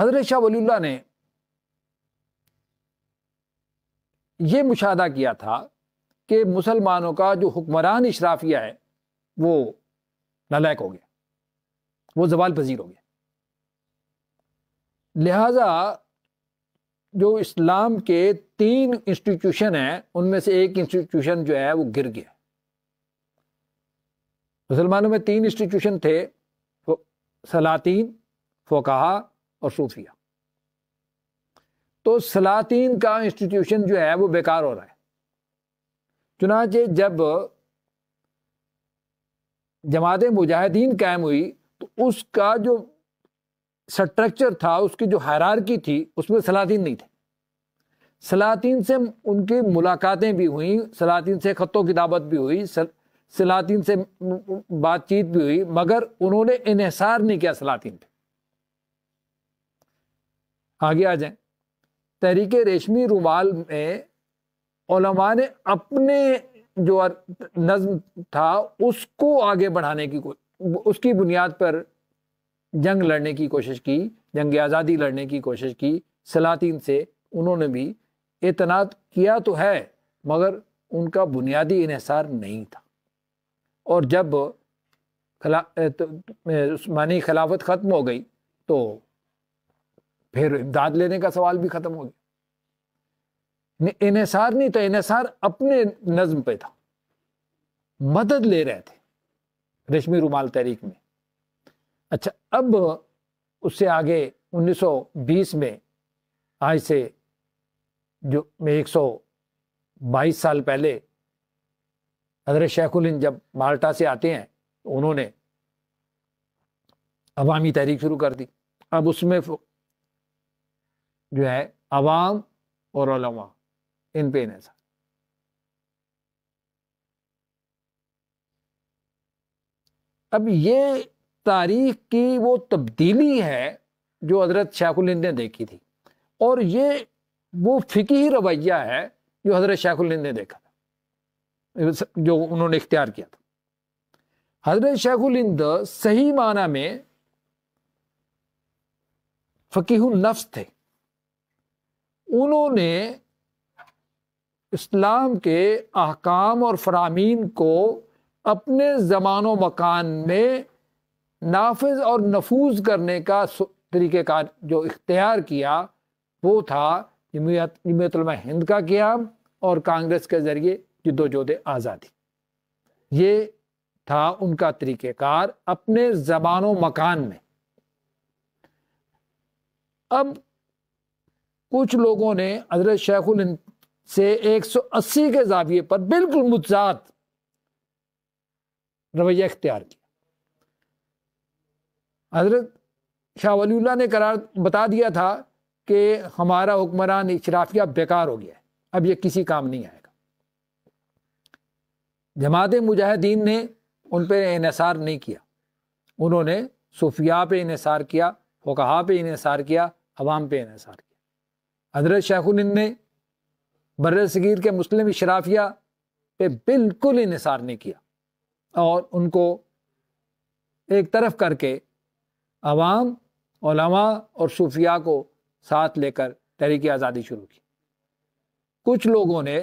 हजरत शाह वल्ला ने ये मुशाह किया था कि मुसलमानों का जो हुक्मरान इशराफिया है वो नलायक हो गया वो जवाल पजीर हो गया लिहाजा जो इस्लाम के तीन इंस्टीट्यूशन हैं उनमें से एक इंस्टीट्यूशन जो है वो गिर गया मुसलमानों में तीन इंस्टीट्यूशन थे सलातीन फोकहा और सूफिया तो सलातीन का इंस्टीट्यूशन जो है वो बेकार हो रहा है चुनाचे जब जमात मुजाहिदीन कायम हुई तो उसका जो स्ट्रक्चर था उसकी जो हरारकी थी उसमें सलातीन नहीं थे सलातीन से उनकी मुलाकातें भी हुई सलातीन से ख़तों किताबत भी हुई सलातीन से बातचीत भी हुई मगर उन्होंने इहसार नहीं किया सलातीन पे आगे आ जाए तहरीक रेशमी रुमाल में ओलमा ने अपने जो नज्म था उसको आगे बढ़ाने की उसकी बुनियाद पर जंग लड़ने की कोशिश की जंग आज़ादी लड़ने की कोशिश की सलातीन से उन्होंने भी इतनात किया तो है मगर उनका बुनियादी इसार नहीं था और जब खिला तो, उस्मानी खिलाफत ख़त्म हो गई तो फिर इमदाद लेने का सवाल भी खत्म हो गया इनसार नहीं था इनसार अपने नज्म पे था मदद ले रहे थे रेशमी रुमाल तहरीक में अच्छा अब उससे आगे 1920 में आज से जो एक सौ बाईस साल पहले हजरत शेखुलिन जब माल्टा से आते हैं तो उन्होंने अवामी तहरीक शुरू कर दी अब उसमें जो है आवाम और इन पे इन्हें अब ये तारीख की वो तब्दीली है जो हज़रत शाहकुलिंद ने देखी थी और ये वो फ़िकी रवैया है जो हज़रत शाहकुलिंद ने देखा था जो उन्होंने इख्तियार किया था हज़रत शाहकुलिंद सही माना में फकीहुल नफ्स थे उन्होंने इस्लाम के अहकाम और फरामीन को अपने ज़मानो मकान में नाफज और नफूज करने का तरीक़ेकार जो इख्तियार किया वो था जमीयतलमा हिंद का क्याम और कांग्रेस के ज़रिए जदोजहद आज़ादी ये था उनका तरीक़ेकार अपने ज़बान मकान में अब कुछ लोगों ने हजरत शेखुल से 180 के जाविये पर बिल्कुल मुजात रवैया इख्तियार किया हजरत शाह ने करार बता दिया था कि हमारा हुक्मरान इशराफिया बेकार हो गया है अब ये किसी काम नहीं आएगा जमात मुजाहिदीन ने उन पर इसार नहीं किया उन्होंने सूफिया पे इसार किया फकहा पे इसार किया अवाम पे इसार किया हजरत शेखुलंद ने बर सगीर के मुस्लिम शराफिया पे बिल्कुल निसार नहीं किया और उनको एक तरफ करके आवाम और सूफिया को साथ लेकर तहरीक आज़ादी शुरू की कुछ लोगों ने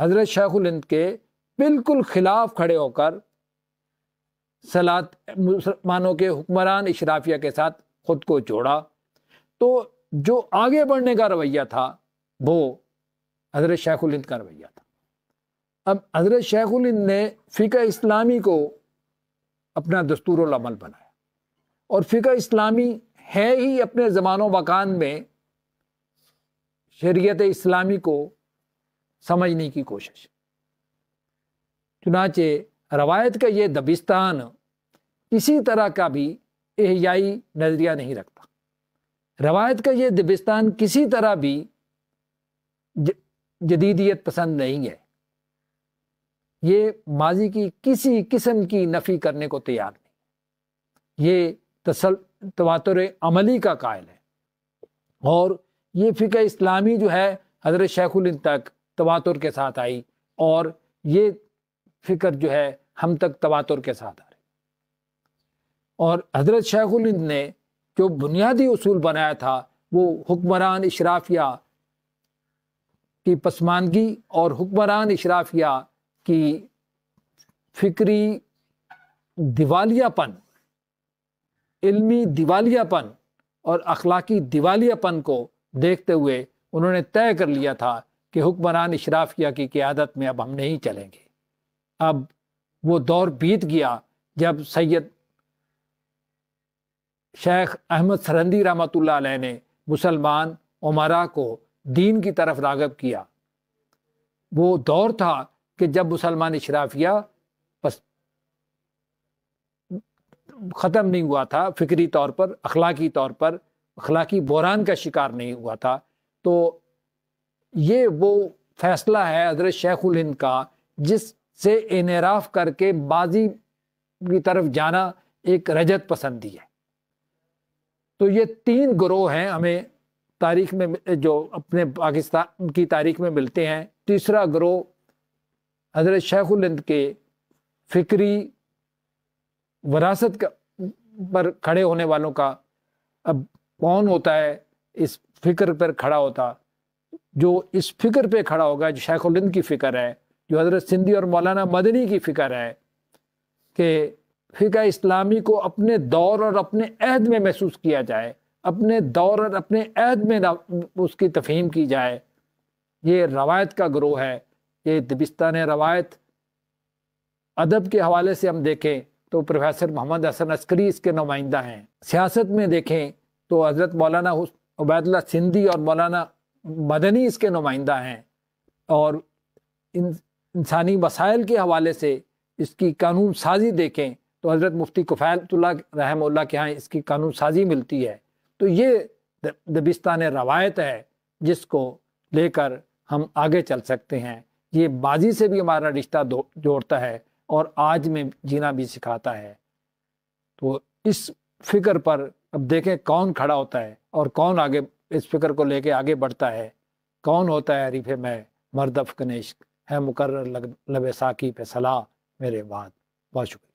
हज़रत शेखुलिंद के बिल्कुल ख़िलाफ़ खड़े होकर सलात मुसलमानों के हुक्मरान इशराफिया के साथ ख़ुद को जोड़ा तो जो आगे बढ़ने का रवैया था वो हज़रत शेखुलिंद का रवैया था अब हज़रत शेखुलिंद ने फ़िका इस्लामी को अपना दस्तूरमल बनाया और फ़िका इस्लामी है ही अपने ज़मानों मकान में शरीत इस्लामी को समझने की कोशिश चुनाचे रवायत का ये दबिस्तान किसी तरह का भी एहियाई नज़रिया नहीं रखता रवायत का ये दिबिस्तान किसी तरह भी जदीदियत पसंद नहीं है ये माजी की किसी किस्म की नफ़ी करने को तैयार नहीं ये तसल तवातर अमली का कायल है और ये फ़िक इस्लामी जो है हज़रत शेखुल तक तवातर के साथ आई और ये फ़िक्र जो है हम तक तवातर के साथ आ रही और हज़रत शेखुल ने जो बुनियादी असूल बनाया था वो हुक्मरान इशराफिया की पसमानगी और हुक्मरान इशराफिया की फिक्री दिवालियापन इल्मी दिवालियापन और अखलाकी दिवालियापन को देखते हुए उन्होंने तय कर लिया था कि हुक्मरान इशराफिया की क्यादत में अब हम नहीं चलेंगे अब वो दौर बीत गया जब सैयद शेख अहमद सरहंदी रहमत ने मुसलमान उमरा को दीन की तरफ रागब किया वो दौर था कि जब मुसलमान इशराफिया बस ख़त्म नहीं हुआ था फ़िक्री तौर पर अखलाकी तौर पर अखलाकी बहरान का शिकार नहीं हुआ था तो ये वो फैसला है हजरत शेखुल हिंद का जिससे इनराफ करके बाजी की तरफ जाना एक रजत पसंदी है तो ये तीन ग्रोह हैं हमें तारीख में जो अपने पाकिस्तान की तारीख में मिलते हैं तीसरा ग्रोह हजरत शेखुलंद के फिक्री वरासत का पर खड़े होने वालों का अब कौन होता है इस फिक्र पर खड़ा होता जो इस फिक्र पे खड़ा होगा जो शेखुलंद की फ़िक्र है जो हजरत सिंधी और मौलाना मदनी की फ़िक्र है कि फ़िका इस्लामी को अपने दौर और अपने अहद में महसूस किया जाए अपने दौर और अपने अहद में उसकी तफहीम की जाए ये रवायत का ग्रोह है ये दबिस्तान रवायत अदब के हवाले से हम देखें तो प्रोफेसर मोहम्मद असन अस्करी इसके नुमाइंदा हैं सियासत में देखें तो हज़रत मौलाना उबैदुल्ला सिंधी और मौलाना मदनी इसके नुमाइंदा हैं और इन इंसानी वसाइल के हवाले से इसकी कानून साजी देखें तो हज़रत मुफ्ती कुफ़ैतुल्ला रहमुल्ला के यहाँ इसकी कानून साजी मिलती है तो ये दबिस्तान रवायत है जिसको लेकर हम आगे चल सकते हैं ये माजी से भी हमारा रिश्ता जोड़ता है और आज में जीना भी सिखाता है तो इस फिक्र पर अब देखें कौन खड़ा होता है और कौन आगे इस फिक्र को लेके आगे बढ़ता है कौन होता है अरीफ मैं मरदफ गनेश है मुकर लब साकी पे सलाह मेरे बाद बहुत शुक्रिया